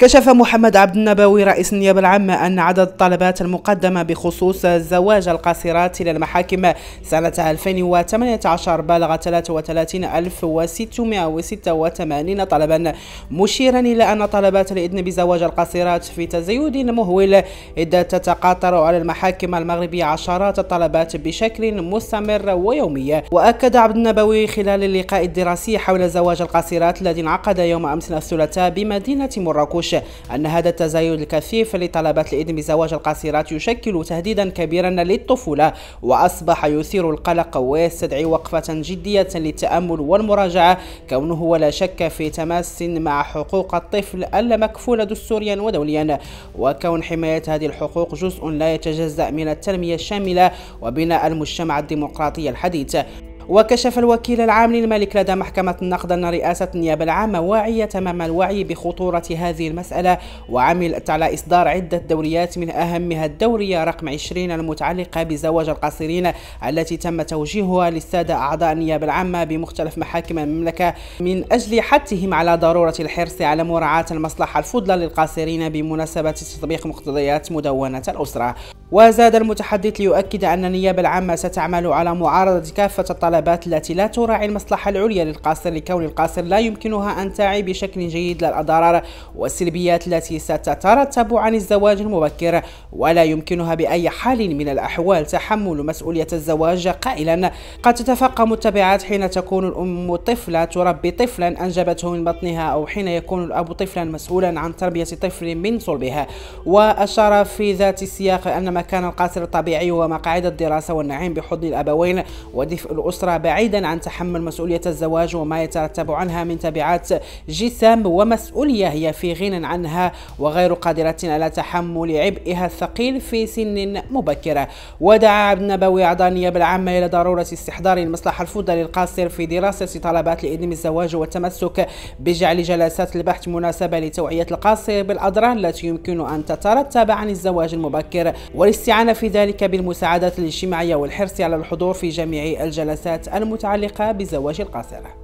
كشف محمد عبد النبوي رئيس النيابة العامة أن عدد الطلبات المقدمة بخصوص زواج القاصرات إلى المحاكم سنة 2018 بلغ 33686 طلبا مشيرا إلى أن طلبات الإذن بزواج القاصرات في تزايد مهول إذ تتقاطر على المحاكم المغربية عشرات الطلبات بشكل مستمر ويومي وأكد عبد النبوي خلال اللقاء الدراسي حول زواج القاصرات الذي انعقد يوم أمس الثلاثاء بمدينة مراكش الجيش أن هذا التزايد الكثيف لطلبات الإذن بزواج القاصرات يشكل تهديدا كبيرا للطفولة وأصبح يثير القلق ويستدعي وقفة جدية للتأمل والمراجعة كونه ولا شك في تماس مع حقوق الطفل المكفولة دستوريا ودوليا وكون حماية هذه الحقوق جزء لا يتجزأ من التنمية الشاملة وبناء المجتمع الديمقراطي الحديث وكشف الوكيل العام للملك لدى محكمة النقد أن رئاسة النيابة العامة واعية تمام الوعي بخطورة هذه المسألة وعملت على إصدار عدة دوريات من أهمها الدورية رقم 20 المتعلقة بزواج القاصرين التي تم توجيهها للسادة أعضاء النيابة العامة بمختلف محاكم المملكة من أجل حثهم على ضرورة الحرص على مراعاة المصلحة الفضلى للقاصرين بمناسبة تطبيق مقتضيات مدونة الأسرة وزاد المتحدث ليؤكد أن النيابة العامة ستعمل على معارضة كافة الطلبات التي لا تراعي المصلحة العليا للقاصر لكون القاصر لا يمكنها أن تعي بشكل جيد للأضرار والسلبيات التي ستترتب عن الزواج المبكر ولا يمكنها بأي حال من الأحوال تحمل مسؤولية الزواج قائلا قد تتفاقم التبعات حين تكون الأم طفلة تربي طفلا أنجبته من بطنها أو حين يكون الأب طفلا مسؤولا عن تربية طفل من صلبها وأشار في ذات السياق أن المكان كان القاصر الطبيعي ومقاعد الدراسة والنعيم بحضن الأبوين ودفء الأسرة بعيدا عن تحمل مسؤولية الزواج وما يترتب عنها من تبعات جسام ومسؤولية هي في غنى عنها وغير قادرة على تحمل عبئها الثقيل في سن مبكرة ودعا عبد النبوي أعضاء النيابة العامة إلى ضرورة استحضار المصلحة الفوضى للقاصر في دراسة طلبات لإدم الزواج والتمسك بجعل جلسات البحث مناسبة لتوعية القاصر بالأضرار التي يمكن أن تترتب عن الزواج المبكر والاستعانة في ذلك بالمساعدات الاجتماعية والحرص على الحضور في جميع الجلسات المتعلقة بزواج القاصرة